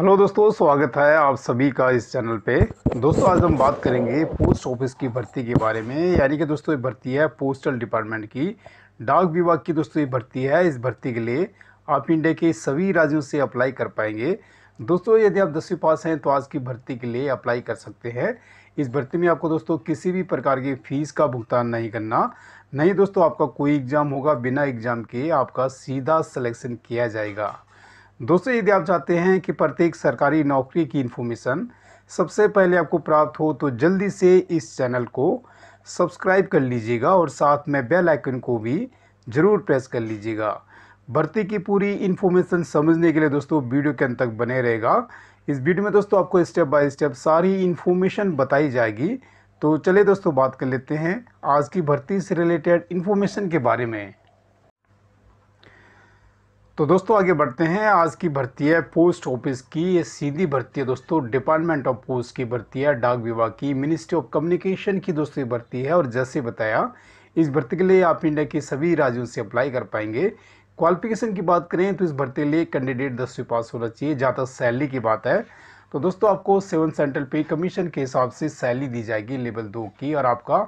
hello दोस्तों स्वागत है आप सभी का इस चैनल पे दोस्तों आज हम बात करेंगे पोस्ट ऑफिस की भर्ती के बारे में यानी कि दोस्तों ये भर्ती है पोस्टल डिपार्टमेंट की डाक विभाग की दोस्तों ये भर्ती है इस भर्ती के लिए आप इंडिया के सभी राज्यों से अप्लाई कर पाएंगे दोस्तों यदि आप दसवीं पास हैं तो आज की भर्ती के लिए अप्लाई कर सकते हैं इस भर्ती में आपको दोस्तों किसी भी प्रकार की फ़ीस का भुगतान नहीं करना नहीं दोस्तों आपका कोई एग्ज़ाम होगा बिना एग्ज़ाम के आपका सीधा सलेक्शन किया जाएगा दोस्तों यदि आप चाहते हैं कि प्रत्येक सरकारी नौकरी की इन्फॉर्मेशन सबसे पहले आपको प्राप्त हो तो जल्दी से इस चैनल को सब्सक्राइब कर लीजिएगा और साथ में बेल आइकन को भी ज़रूर प्रेस कर लीजिएगा भर्ती की पूरी इन्फॉर्मेशन समझने के लिए दोस्तों वीडियो के अंत तक बने रहेगा इस वीडियो में दोस्तों आपको स्टेप बाय स्टेप सारी इन्फॉर्मेशन बताई जाएगी तो चलिए दोस्तों बात कर लेते हैं आज की भर्ती से रिलेटेड इन्फॉर्मेशन के बारे में तो दोस्तों आगे बढ़ते हैं आज की भर्ती है पोस्ट ऑफिस की ये सीधी भर्ती है दोस्तों डिपार्टमेंट ऑफ पोस्ट की भर्ती है डाक विभाग की मिनिस्ट्री ऑफ कम्युनिकेशन की दोस्तों भर्ती है और जैसे बताया इस भर्ती के लिए आप इंडिया के सभी राज्यों से अप्लाई कर पाएंगे क्वालिफिकेशन की बात करें तो इस भर्ती के लिए कैंडिडेट दसवीं पास होना चाहिए जहाँ तक सैलरी की बात है तो दोस्तों आपको सेवन सेंट्रल पे कमीशन के हिसाब से सैलरी दी जाएगी लेवल दो की और आपका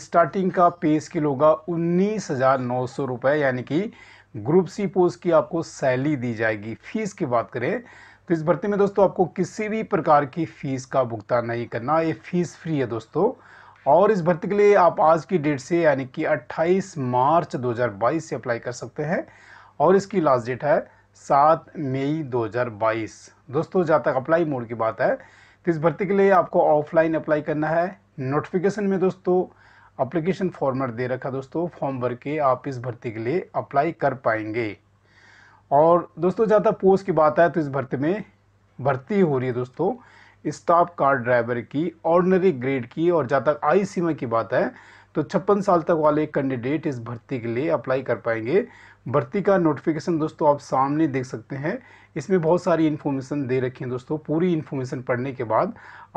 स्टार्टिंग का पे स्किल होगा उन्नीस हज़ार नौ सौ रुपये यानी कि ग्रुप सी पोस्ट की आपको सैली दी जाएगी फीस की बात करें तो इस भर्ती में दोस्तों आपको किसी भी प्रकार की फ़ीस का भुगतान नहीं करना ये फ़ीस फ्री है दोस्तों और इस भर्ती के लिए आप आज की डेट से यानी कि 28 मार्च 2022 से अप्लाई कर सकते हैं और इसकी लास्ट डेट है 7 मई 2022 दोस्तों जहाँ तक अप्लाई मोड की बात है तो इस भर्ती के लिए आपको ऑफलाइन अप्लाई करना है नोटिफिकेशन में दोस्तों अप्लीकेशन फॉर्मेट दे रखा दोस्तों फॉर्म भर के आप इस भर्ती के लिए अप्लाई कर पाएंगे और दोस्तों जहाँ तक पोस्ट की बात आए तो इस भर्ती में भर्ती हो रही है दोस्तों स्टाफ कार ड्राइवर की ऑर्डनरी ग्रेड की और जहाँ तक आई सीमा की बात है तो छप्पन साल तक वाले कैंडिडेट इस भर्ती के लिए अप्लाई कर पाएंगे भर्ती का नोटिफिकेशन दोस्तों आप सामने देख सकते हैं इसमें बहुत सारी इन्फॉर्मेशन दे रखी है दोस्तों पूरी इन्फॉर्मेशन पढ़ने के बाद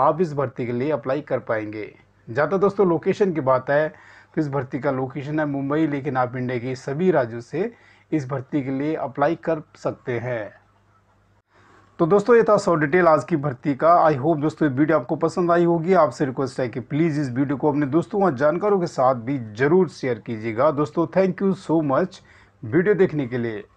आप इस भर्ती के लिए अप्लाई कर पाएंगे जहाँ दोस्तों लोकेशन की बात है तो इस भर्ती का लोकेशन है मुंबई लेकिन आप इंडिया के सभी राज्यों से इस भर्ती के लिए अप्लाई कर सकते हैं तो दोस्तों ये था सौ डिटेल आज की भर्ती का आई होप दोस्तों ये वीडियो आपको पसंद आई होगी आपसे रिक्वेस्ट है कि प्लीज़ इस वीडियो को अपने दोस्तों और जानकारों के साथ भी ज़रूर शेयर कीजिएगा दोस्तों thank you so much video देखने के लिए